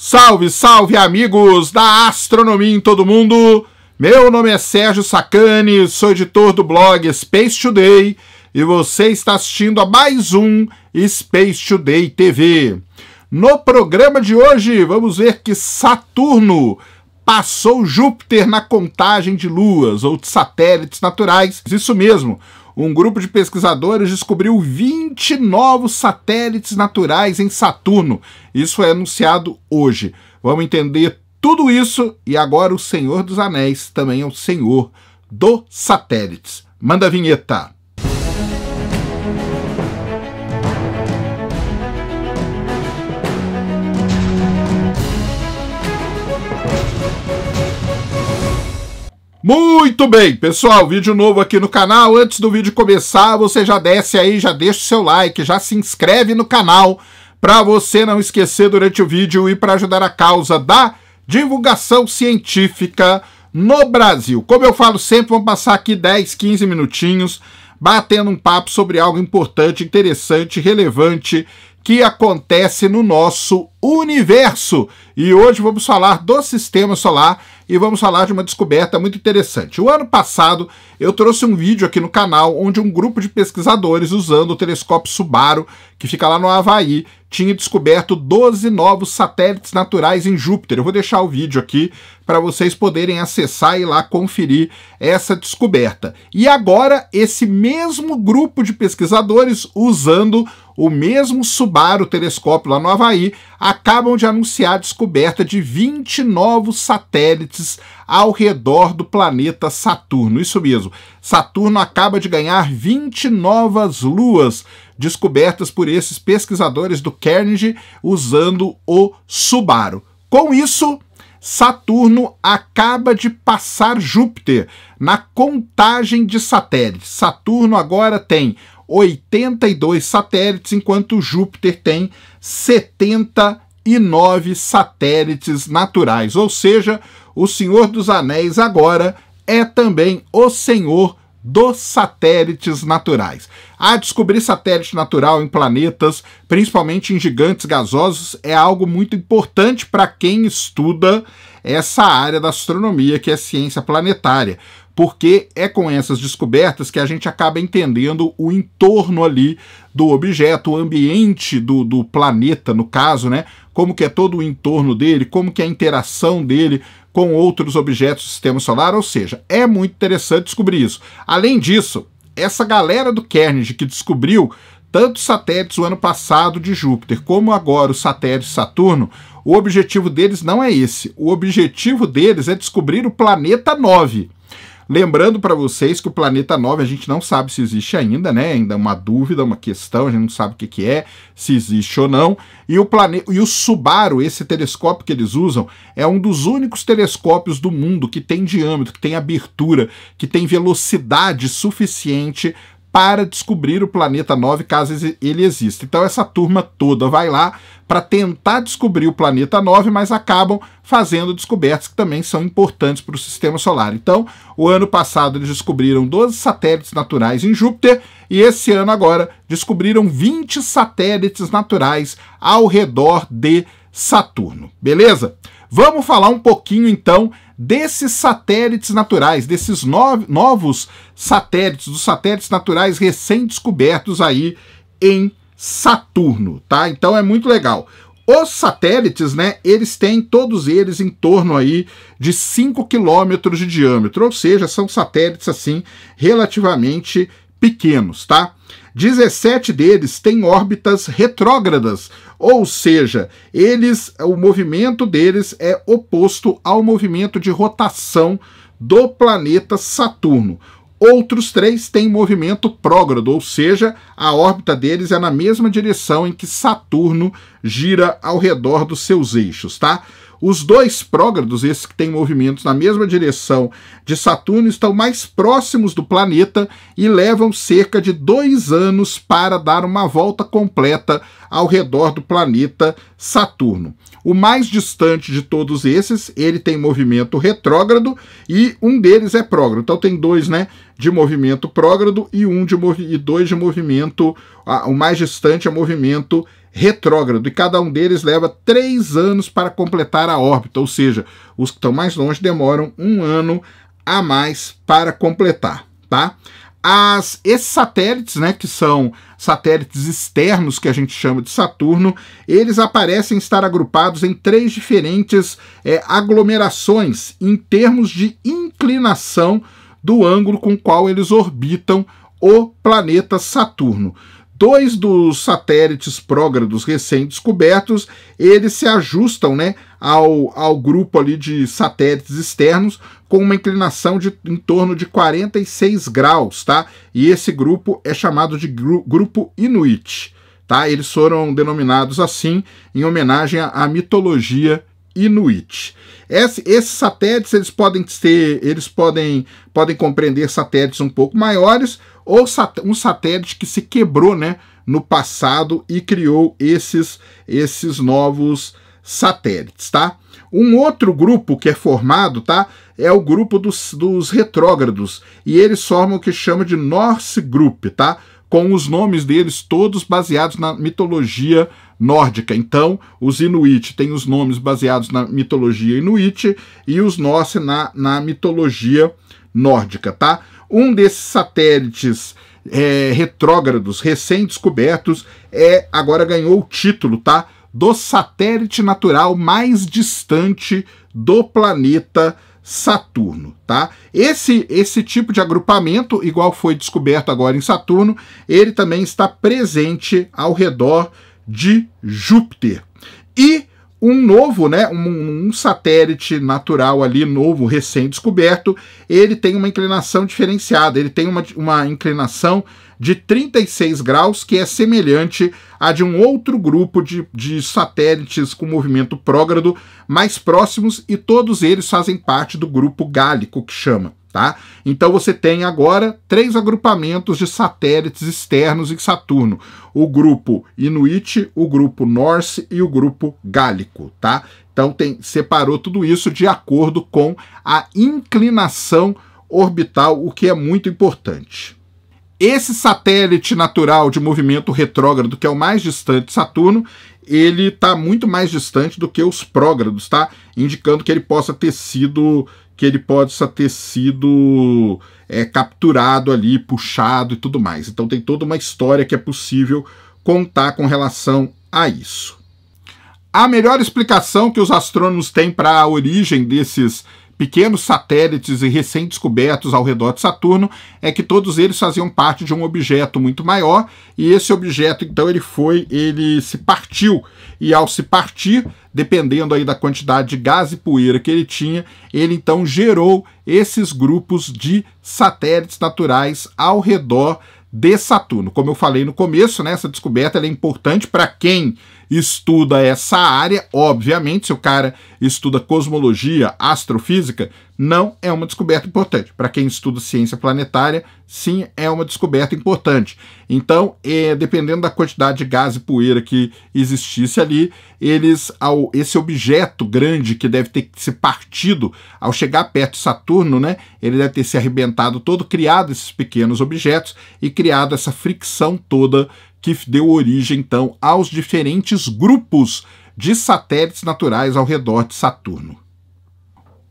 Salve, salve amigos da astronomia em todo mundo! Meu nome é Sérgio Sacani, sou editor do blog Space Today e você está assistindo a mais um Space Today TV. No programa de hoje, vamos ver que Saturno passou Júpiter na contagem de luas ou de satélites naturais. Isso mesmo, um grupo de pesquisadores descobriu 20 novos satélites naturais em Saturno. Isso foi anunciado hoje. Vamos entender tudo isso e agora o Senhor dos Anéis também é o Senhor dos Satélites. Manda a vinheta! Muito bem, pessoal, vídeo novo aqui no canal. Antes do vídeo começar, você já desce aí, já deixa o seu like, já se inscreve no canal para você não esquecer durante o vídeo e para ajudar a causa da divulgação científica no Brasil. Como eu falo sempre, vamos passar aqui 10, 15 minutinhos batendo um papo sobre algo importante, interessante, relevante que acontece no nosso universo. E hoje vamos falar do sistema solar e vamos falar de uma descoberta muito interessante. O ano passado eu trouxe um vídeo aqui no canal onde um grupo de pesquisadores usando o telescópio Subaru, que fica lá no Havaí, tinha descoberto 12 novos satélites naturais em Júpiter. Eu vou deixar o vídeo aqui para vocês poderem acessar e lá conferir essa descoberta. E agora esse mesmo grupo de pesquisadores usando o mesmo Subaru Telescópio lá no Havaí, acabam de anunciar a descoberta de 20 novos satélites ao redor do planeta Saturno. Isso mesmo, Saturno acaba de ganhar 20 novas luas descobertas por esses pesquisadores do Carnegie usando o Subaru. Com isso, Saturno acaba de passar Júpiter na contagem de satélites. Saturno agora tem 82 satélites, enquanto Júpiter tem 79 satélites naturais. Ou seja, o Senhor dos Anéis agora é também o Senhor dos satélites naturais. A descobrir satélite natural em planetas, principalmente em gigantes gasosos, é algo muito importante para quem estuda essa área da astronomia, que é ciência planetária, porque é com essas descobertas que a gente acaba entendendo o entorno ali do objeto, o ambiente do, do planeta, no caso, né? Como que é todo o entorno dele, como que é a interação dele com outros objetos do sistema solar, ou seja, é muito interessante descobrir isso. Além disso, essa galera do Carnegie que descobriu tanto satélites o ano passado de Júpiter como agora o satélite Saturno, o objetivo deles não é esse. O objetivo deles é descobrir o planeta 9 Lembrando para vocês que o Planeta 9 a gente não sabe se existe ainda, né? Ainda é uma dúvida, uma questão, a gente não sabe o que, que é, se existe ou não. E o, plane... e o Subaru, esse telescópio que eles usam, é um dos únicos telescópios do mundo que tem diâmetro, que tem abertura, que tem velocidade suficiente para descobrir o planeta 9 caso ele exista. Então essa turma toda vai lá para tentar descobrir o planeta 9, mas acabam fazendo descobertas que também são importantes para o sistema solar. Então, o ano passado eles descobriram 12 satélites naturais em Júpiter e esse ano agora descobriram 20 satélites naturais ao redor de Saturno. Beleza? Vamos falar um pouquinho então desses satélites naturais, desses novos satélites, dos satélites naturais recém-descobertos aí em Saturno, tá? Então é muito legal. Os satélites, né, eles têm todos eles em torno aí de 5 quilômetros de diâmetro, ou seja, são satélites assim relativamente pequenos, tá? 17 deles têm órbitas retrógradas, ou seja, eles, o movimento deles é oposto ao movimento de rotação do planeta Saturno. Outros três têm movimento prógrado, ou seja, a órbita deles é na mesma direção em que Saturno gira ao redor dos seus eixos, tá? Os dois prógrados, esses que têm movimentos na mesma direção de Saturno, estão mais próximos do planeta e levam cerca de dois anos para dar uma volta completa ao redor do planeta Saturno. O mais distante de todos esses, ele tem movimento retrógrado e um deles é prógrado. Então tem dois, né, de movimento prógrado e um de e dois de movimento, ah, o mais distante é movimento retrógrado retrógrado e cada um deles leva três anos para completar a órbita, ou seja, os que estão mais longe demoram um ano a mais para completar, tá? As, esses satélites, né, que são satélites externos que a gente chama de Saturno, eles aparecem estar agrupados em três diferentes é, aglomerações em termos de inclinação do ângulo com o qual eles orbitam o planeta Saturno dois dos satélites prógrados recém-descobertos, eles se ajustam né, ao, ao grupo ali de satélites externos com uma inclinação de em torno de 46 graus, tá? E esse grupo é chamado de gru grupo Inuit, tá? Eles foram denominados assim em homenagem à, à mitologia Inuit. Esse, esses satélites eles podem ter, eles podem podem compreender satélites um pouco maiores ou um satélite que se quebrou né, no passado e criou esses, esses novos satélites, tá? Um outro grupo que é formado, tá? É o grupo dos, dos retrógrados, e eles formam o que chama de Norse Group, tá? Com os nomes deles todos baseados na mitologia nórdica. Então, os Inuit têm os nomes baseados na mitologia Inuit e os Norse na, na mitologia nórdica, tá? Um desses satélites é, retrógrados recém-descobertos é agora ganhou o título, tá? Do satélite natural mais distante do planeta Saturno, tá? Esse esse tipo de agrupamento, igual foi descoberto agora em Saturno, ele também está presente ao redor de Júpiter. E um novo, né, um, um, satélite natural ali, novo, recém-descoberto, ele tem uma inclinação diferenciada, ele tem uma, uma inclinação de 36 graus, que é semelhante à de um outro grupo de, de satélites com movimento prógrado mais próximos, e todos eles fazem parte do grupo gálico, que chama. Tá? Então você tem agora três agrupamentos de satélites externos em Saturno: o grupo Inuit, o grupo Norse e o grupo Gálico, tá? Então tem, separou tudo isso de acordo com a inclinação orbital, o que é muito importante. Esse satélite natural de movimento retrógrado, que é o mais distante de Saturno, ele está muito mais distante do que os prógrados, tá? Indicando que ele possa ter sido que ele possa ter sido é, capturado ali, puxado e tudo mais. Então tem toda uma história que é possível contar com relação a isso. A melhor explicação que os astrônomos têm para a origem desses pequenos satélites e recém-descobertos ao redor de Saturno, é que todos eles faziam parte de um objeto muito maior, e esse objeto, então, ele foi, ele se partiu, e ao se partir, dependendo aí da quantidade de gás e poeira que ele tinha, ele então gerou esses grupos de satélites naturais ao redor de Saturno. Como eu falei no começo, né, essa descoberta é importante para quem estuda essa área, obviamente, se o cara estuda cosmologia, astrofísica, não é uma descoberta importante. Para quem estuda ciência planetária, sim, é uma descoberta importante. Então, é, dependendo da quantidade de gás e poeira que existisse ali, eles, ao, esse objeto grande que deve ter se partido ao chegar perto de Saturno, né, ele deve ter se arrebentado todo, criado esses pequenos objetos e criado essa fricção toda que deu origem então aos diferentes grupos de satélites naturais ao redor de Saturno.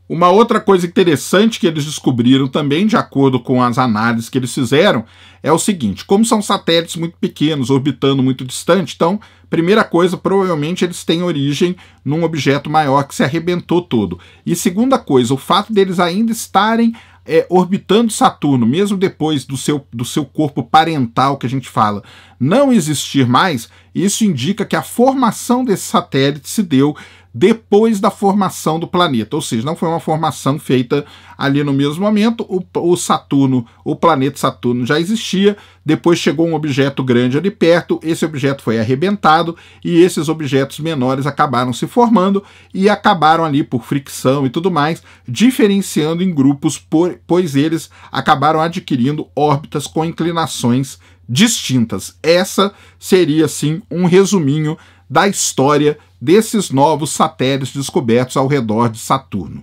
Uma outra coisa interessante que eles descobriram também, de acordo com as análises que eles fizeram, é o seguinte: como são satélites muito pequenos, orbitando muito distante, então, primeira coisa, provavelmente eles têm origem num objeto maior que se arrebentou todo. E segunda coisa, o fato deles ainda estarem é, orbitando Saturno, mesmo depois do seu, do seu corpo parental que a gente fala, não existir mais, isso indica que a formação desse satélite se deu depois da formação do planeta, ou seja, não foi uma formação feita ali no mesmo momento. O, o Saturno, o planeta Saturno já existia, depois chegou um objeto grande ali perto, esse objeto foi arrebentado e esses objetos menores acabaram se formando e acabaram ali por fricção e tudo mais, diferenciando em grupos, por, pois eles acabaram adquirindo órbitas com inclinações distintas. Essa seria, assim, um resuminho da história desses novos satélites descobertos ao redor de Saturno.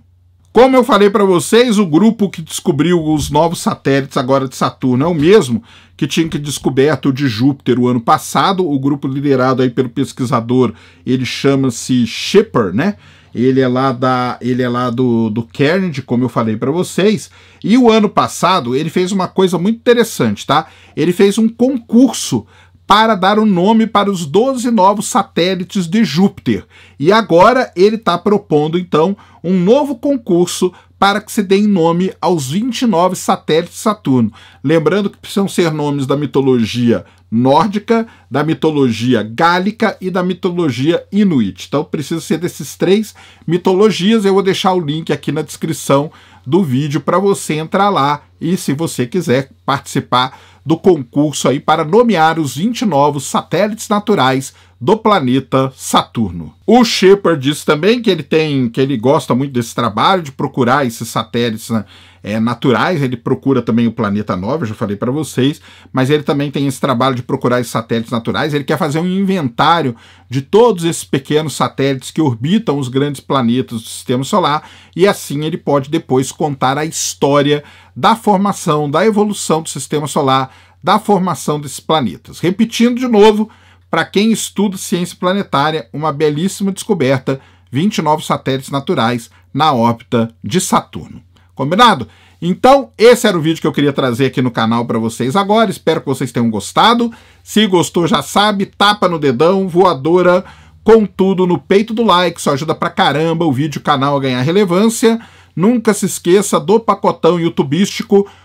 Como eu falei para vocês, o grupo que descobriu os novos satélites agora de Saturno é o mesmo que tinha que descoberto o de Júpiter o ano passado. O grupo liderado aí pelo pesquisador, ele chama-se Shipper, né? Ele é lá da, ele é lá do, do Carnegie, como eu falei para vocês. E o ano passado ele fez uma coisa muito interessante, tá? Ele fez um concurso para dar o um nome para os 12 novos satélites de Júpiter. E agora ele está propondo, então, um novo concurso para que se deem nome aos 29 satélites de Saturno. Lembrando que precisam ser nomes da mitologia nórdica, da mitologia gálica e da mitologia inuit. Então precisa ser desses três mitologias. Eu vou deixar o link aqui na descrição do vídeo para você entrar lá e, se você quiser participar do concurso aí para nomear os 20 novos satélites naturais do planeta Saturno. O Shepard diz também que ele tem, que ele gosta muito desse trabalho de procurar esses satélites né, é, naturais. Ele procura também o planeta Nova, já falei para vocês, mas ele também tem esse trabalho de procurar esses satélites naturais. Ele quer fazer um inventário de todos esses pequenos satélites que orbitam os grandes planetas do Sistema Solar e assim ele pode depois contar a história da formação, da evolução do Sistema Solar, da formação desses planetas. Repetindo de novo para quem estuda ciência planetária, uma belíssima descoberta: 29 satélites naturais na órbita de Saturno. Combinado? Então, esse era o vídeo que eu queria trazer aqui no canal para vocês agora. Espero que vocês tenham gostado. Se gostou, já sabe, tapa no dedão, voadora, com tudo no peito do like. Isso ajuda pra caramba o vídeo o canal a ganhar relevância. Nunca se esqueça do pacotão youtubístico